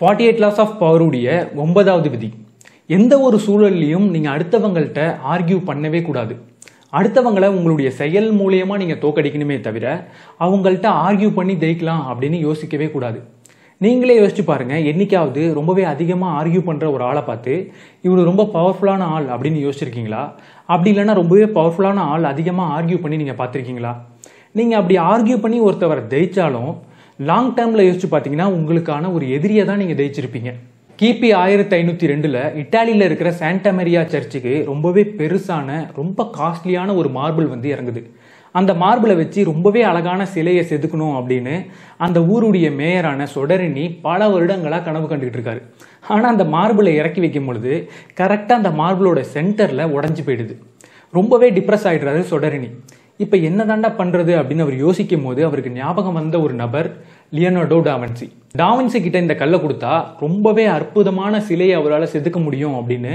forty eight laws of பவருடைய ஒன்பதாவது விதி எந்த ஒரு சூழல்லையும் நீங்கள் அடுத்தவங்கள்ட்ட ஆர்கியூ பண்ணவே கூடாது அடுத்தவங்களை உங்களுடைய செயல் மூலியமாக நீங்கள் தோக்கடிக்கணுமே தவிர அவங்கள்ட்ட ஆர்கியூ பண்ணி ஜெயிக்கலாம் அப்படின்னு யோசிக்கவே கூடாது நீங்களே யோசிச்சு பாருங்கள் என்றைக்காவது ரொம்பவே அதிகமாக ஆர்கியூ பண்ணுற ஒரு ஆளை பார்த்து இவர் ரொம்ப பவர்ஃபுல்லான ஆள் அப்படின்னு யோசிச்சிருக்கீங்களா அப்படி இல்லைன்னா ரொம்பவே பவர்ஃபுல்லான ஆள் அதிகமாக ஆர்கியூ பண்ணி நீங்கள் பார்த்துருக்கீங்களா நீங்கள் அப்படி ஆர்கியூ பண்ணி ஒருத்தவரை ஜெயித்தாலும் லாங் டேர்மில் யோசிச்சு பார்த்தீங்கன்னா உங்களுக்கான ஒரு எதிரியை தான் நீங்கள் ஜெயிச்சிருப்பீங்க கிபி ஆயிரத்தி ஐநூற்றி ரெண்டில் இட்டாலியில் இருக்கிற சாண்டமெரியா சர்ச்சுக்கு ரொம்பவே பெருசான ரொம்ப காஸ்ட்லியான ஒரு மார்பிள் வந்து இறங்குது அந்த மார்பிளை வச்சு ரொம்பவே அழகான சிலையை செதுக்கணும் அப்படின்னு அந்த ஊருடைய மேயரான சொடரினி பல வருடங்களாக கனவு கண்டுகிட்டு இருக்காரு ஆனால் அந்த மார்பிளை இறக்கி வைக்கும் பொழுது கரெக்டாக அந்த மார்பிளோட சென்டரில் உடஞ்சி போயிடுது ரொம்பவே டிப்ரெஸ் ஆகிடுறாரு சொடரினி இப்போ என்ன தாண்டா பண்ணுறது அப்படின்னு அவர் யோசிக்கும் போது அவருக்கு ஞாபகம் வந்த ஒரு நபர் லியனோடோ டாவன்சி டாவன்சி கிட்ட இந்த கல்லை கொடுத்தா ரொம்பவே அற்புதமான சிலையை அவரால் செதுக்க முடியும் அப்படின்னு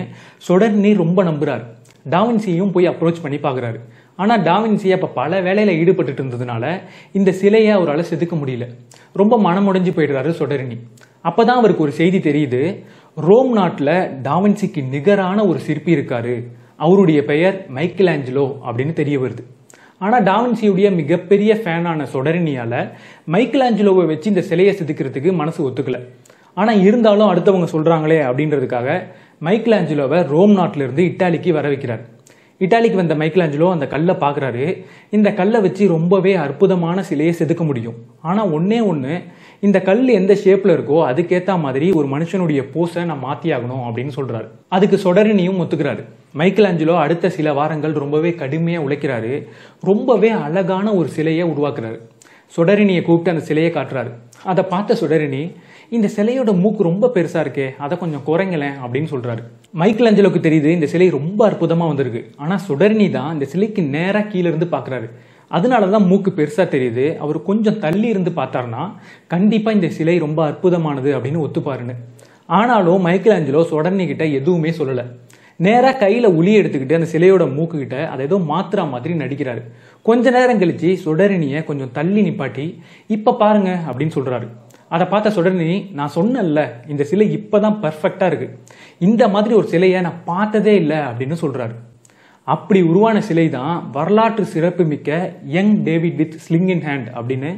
சொடர்னி ரொம்ப நம்புறாரு டாவின்சியும் போய் அப்ரோச் பண்ணி பார்க்குறாரு ஆனால் டாவின்சி அப்ப பல வேலையில் ஈடுபட்டு இருந்ததுனால இந்த சிலையை அவரால் செதுக்க முடியல ரொம்ப மனமுடைஞ்சு போயிடுறாரு சுடரினி அப்போ தான் அவருக்கு ஒரு செய்தி தெரியுது ரோம் நாட்டில் டாவின்சிக்கு நிகரான ஒரு சிற்பி இருக்காரு அவருடைய பெயர் மைக்கேல் ஆஞ்சலோ அப்படின்னு தெரிய வருது ஆனால் டாவின்சியுடைய மிகப்பெரிய ஃபேனான சொடரினியால் மைக்கேல் ஆஞ்சலோவை வச்சு இந்த சிலையை செதுக்கிறதுக்கு மனசு ஒத்துக்கலை ஆனால் இருந்தாலும் அடுத்தவங்க சொல்கிறாங்களே அப்படின்றதுக்காக மைக்கேல் ஆஞ்சலோவை ரோம் நாட்டிலிருந்து இட்டாலிக்கு வர வைக்கிறார் இட்டாலிக்கு வந்த ஆஞ்சலோ அந்த கல்லை பார்க்குறாரு இந்த கல்லை வச்சு ரொம்பவே அற்புதமான சிலையை செதுக்க முடியும் ஆனால் ஒன்றே ஒன்று இந்த கல் எந்த ஷேப்பில் இருக்கோ அதுக்கேற்ற மாதிரி ஒரு மனுஷனுடைய பூசை நான் மாற்றியாகணும் அப்படின்னு சொல்கிறாரு அதுக்கு சொடரினியும் ஒத்துக்கிறாரு மைக்கேல் ஆஞ்சலோ அடுத்த சில வாரங்கள் ரொம்பவே கடுமையாக உழைக்கிறாரு ரொம்பவே அழகான ஒரு சிலையை உருவாக்குறாரு சொடரினியை கூப்பிட்டு அந்த சிலையை காட்டுறாரு அதை பார்த்த சுடரினி இந்த சிலையோட மூக்கு ரொம்ப பெருசா இருக்கே அதை கொஞ்சம் குறைங்களேன் அப்படின்னு சொல்றாரு மைக்கேல் அஞ்சலோக்கு தெரியுது இந்த சிலை ரொம்ப அற்புதமா வந்திருக்கு ஆனா சுடரினி தான் இந்த சிலைக்கு நேராக கீழே இருந்து பாக்குறாரு அதனால தான் மூக்கு பெருசாக தெரியுது அவர் கொஞ்சம் தள்ளி இருந்து பார்த்தாருன்னா கண்டிப்பாக இந்த சிலை ரொம்ப அற்புதமானது அப்படின்னு ஒத்துப்பாருன்னு ஆனாலும் மைக்கேல் ஆஞ்சலோஸ் உடனேகிட்ட எதுவுமே சொல்லலை நேராக கையில் உளி எடுத்துக்கிட்டு அந்த சிலையோட மூக்குக்கிட்ட அதை ஏதோ மாத்திரா மாதிரி நடிக்கிறாரு கொஞ்ச நேரம் கழிச்சு சுடரணியை கொஞ்சம் தள்ளி நிப்பாட்டி இப்போ பாருங்க அப்படின்னு சொல்கிறாரு அதை பார்த்த சுடரணி நான் சொன்னேன்ல இந்த சிலை இப்போ தான் பர்ஃபெக்டாக இருக்குது இந்த மாதிரி ஒரு சிலையை நான் பார்த்ததே இல்லை அப்படின்னு சொல்கிறாரு அப்படி உருவான சிலை தான் வரலாற்று சிறப்புமிக்க young David with sling in hand அப்படின்னு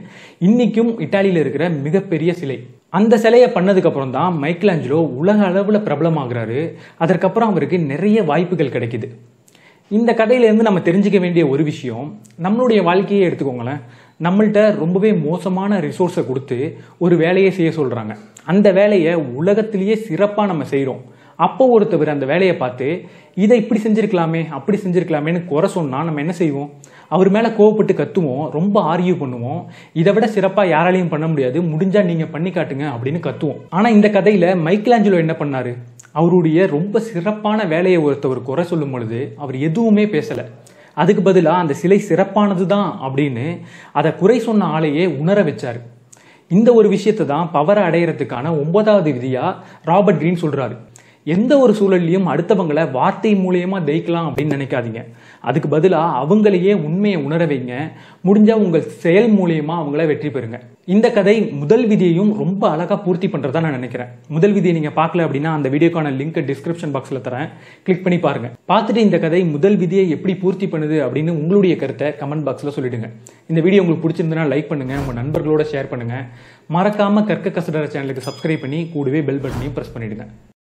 இன்னைக்கும் இட்டாலியில் இருக்கிற மிகப்பெரிய சிலை அந்த சிலையை பண்ணதுக்கப்புறம் தான் மைக்கேல் ஆஞ்சலோ உலக அளவில் பிரபலமாகிறாரு அதற்கப்புறம் அவருக்கு நிறைய வாய்ப்புகள் கிடைக்குது இந்த கதையிலேருந்து நம்ம தெரிஞ்சுக்க வேண்டிய ஒரு விஷயம் நம்மளுடைய வாழ்க்கையை எடுத்துக்கோங்களேன் நம்மள்கிட்ட ரொம்பவே மோசமான ரிசோர்ஸை கொடுத்து ஒரு வேலையை செய்ய சொல்கிறாங்க அந்த வேலையை உலகத்திலேயே சிறப்பாக நம்ம செய்கிறோம் அப்போ ஒருத்தவர் அந்த வேலையை பார்த்து இதை இப்படி செஞ்சுருக்கலாமே அப்படி செஞ்சுருக்கலாமேன்னு குறை சொன்னால் நம்ம என்ன செய்வோம் அவர் மேலே கோவப்பட்டு கத்துவோம் ரொம்ப ஆர்யூ பண்ணுவோம் இதை விட சிறப்பாக யாராலையும் பண்ண முடியாது முடிஞ்சால் நீங்கள் பண்ணி காட்டுங்க அப்படின்னு கத்துவோம் ஆனால் இந்த கதையில் மைக்கேலாஞ்சலோ என்ன பண்ணார் அவருடைய ரொம்ப சிறப்பான வேலையை ஒருத்தவர் குறை சொல்லும் பொழுது அவர் எதுவுமே பேசலை அதுக்கு பதிலாக அந்த சிலை சிறப்பானது தான் அப்படின்னு அதை குறை சொன்ன ஆளையே உணர வச்சார் இந்த ஒரு விஷயத்தை தான் பவரை அடையிறதுக்கான ஒன்பதாவது விதியாக ராபர்ட் கிரீன் சொல்கிறாரு எந்த ஒரு சூழல்லையும் அடுத்தவங்களை வார்த்தை மூலியமாக ஜெயிக்கலாம் அப்படின்னு நினைக்காதீங்க அதுக்கு பதிலாக அவங்களையே உண்மையை உணர வைங்க முடிஞ்சால் உங்கள் செயல் மூலியமாக அவங்கள வெற்றி பெறுங்க இந்த கதை முதல் விதியையும் ரொம்ப அழகாக பூர்த்தி பண்ணுறதா நான் நினைக்கிறேன் முதல் விதியை நீங்கள் பார்க்கல அப்படின்னா அந்த வீடியோக்கான லிங்க் டிஸ்கிரிப்ஷன் பாக்ஸில் தரேன் கிளிக் பண்ணி பாருங்கள் பார்த்துட்டு இந்த கதை முதல் விதியை எப்படி பூர்த்தி பண்ணுது அப்படின்னு உங்களுடைய கருத்தை கமெண்ட் பாக்ஸில் சொல்லிடுங்க இந்த வீடியோ உங்களுக்கு பிடிச்சிருந்தனா லைக் பண்ணுங்கள் உங்கள் நண்பர்களோட ஷேர் பண்ணுங்கள் மறக்காமல் கற்க கசடர சேனலுக்கு சப்ஸ்கிரைப் பண்ணி கூடவே பெல் பட்டனையும் ப்ரெஸ் பண்ணிவிடுங்க